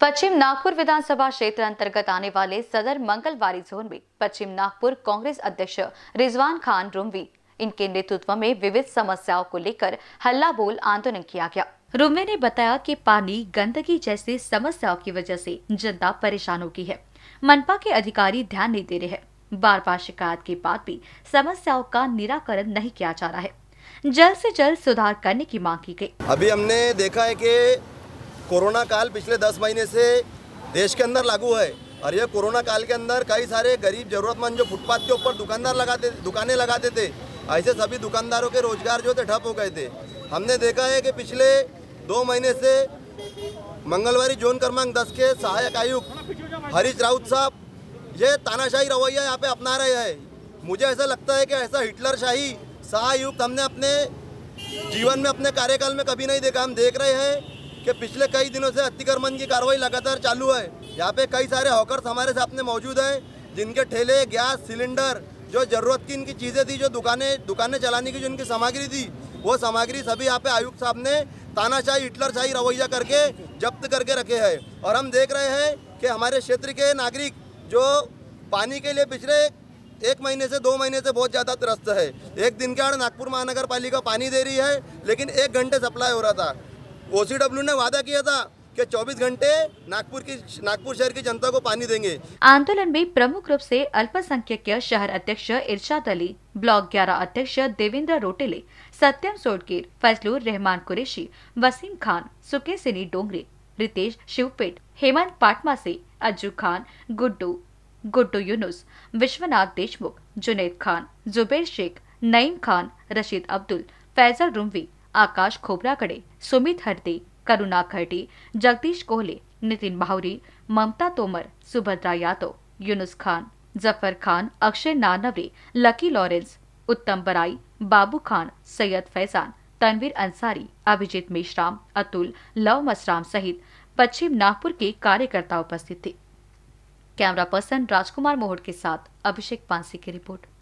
पश्चिम नागपुर विधानसभा क्षेत्र अंतर्गत आने वाले सदर मंगलवारी जोन में पश्चिम नागपुर कांग्रेस अध्यक्ष रिजवान खान रुमवी इनके नेतृत्व में विविध समस्याओं को लेकर हल्ला बोल आंदोलन किया गया रुमवे ने बताया कि पानी गंदगी जैसी समस्याओं की वजह से जनता परेशान हो गई है मनपा के अधिकारी ध्यान नहीं दे रहे हैं बार बार शिकायत के बाद भी समस्याओं का निराकरण नहीं किया जा रहा है जल्द से जल्द सुधार करने की मांग की गई। अभी हमने देखा है कि कोरोना काल पिछले दस महीने से देश के अंदर लागू है और यह कोरोना काल के अंदर कई सारे गरीब ज़रूरतमंद जो फुटपाथ के ऊपर दुकानदार लगाते दुकानें लगाते थे ऐसे सभी दुकानदारों के रोजगार जो थे ठप हो गए थे हमने देखा है कि पिछले दो महीने से मंगलवारी जोन क्रमांक दस के सहायक आयुक्त हरीश राउत साहब ये तानाशाही रवैया यहाँ पे अपना रहे हैं मुझे ऐसा लगता है कि ऐसा हिटलर शाही सहायुक्त हमने अपने जीवन में अपने कार्यकाल में कभी नहीं देखा हम देख रहे हैं कि पिछले कई दिनों से अतिक्रमण की कार्रवाई लगातार चालू है यहाँ पे कई सारे हॉकर्स हमारे सामने मौजूद हैं जिनके ठेले गैस सिलेंडर जो जरूरत की इनकी चीज़ें थी जो दुकानें दुकानें चलाने की जो इनकी सामग्री थी वो सामग्री सभी यहाँ पे आयुक्त साहब ने तानाशाही हिटलरशाही रवैया करके जब्त करके रखे हैं और हम देख रहे हैं कि हमारे क्षेत्र के नागरिक जो पानी के लिए पिछले एक महीने से दो महीने से बहुत ज़्यादा त्रस्त है एक दिन के आड़ नागपुर महानगर पालिका पानी दे रही है लेकिन एक घंटे सप्लाई हो रहा था ओ ने वादा किया था कि 24 घंटे नागपुर की नागपुर शहर की जनता को पानी देंगे आंदोलन में प्रमुख रूप से अल्पसंख्यक शहर अध्यक्ष इर्शाद अली ब्लॉक ग्यारह अध्यक्ष देवेंद्र रोटेले सत्यम सोडकेर फैजलूर रहमान कुरेशी वसीम खान सिनी डोंगरे रितेश शिवपेट हेमंत पाटमा से अज्जू खान गुड्डू गुड्डू यूनुस विश्वनाथ देशमुख जुनेद खान जुबेर शेख नईम खान रशीद अब्दुल फैजल रुमवी आकाश खोबराकडे सुमित हरदे करुणा खर्डे जगदीश कोहले नितिन भावरी ममता तोमर सुभद्रा यादव यूनुस खान जफर खान अक्षय नानवरे लकी लॉरेंस उत्तम बराई बाबू खान सैयद फैजान तनवीर अंसारी अभिजीत मेश्राम अतुल लव मसराम सहित पश्चिम नागपुर के कार्यकर्ता उपस्थित थे कैमरा पर्सन राजकुमार मोहड़ के साथ अभिषेक पांसी की रिपोर्ट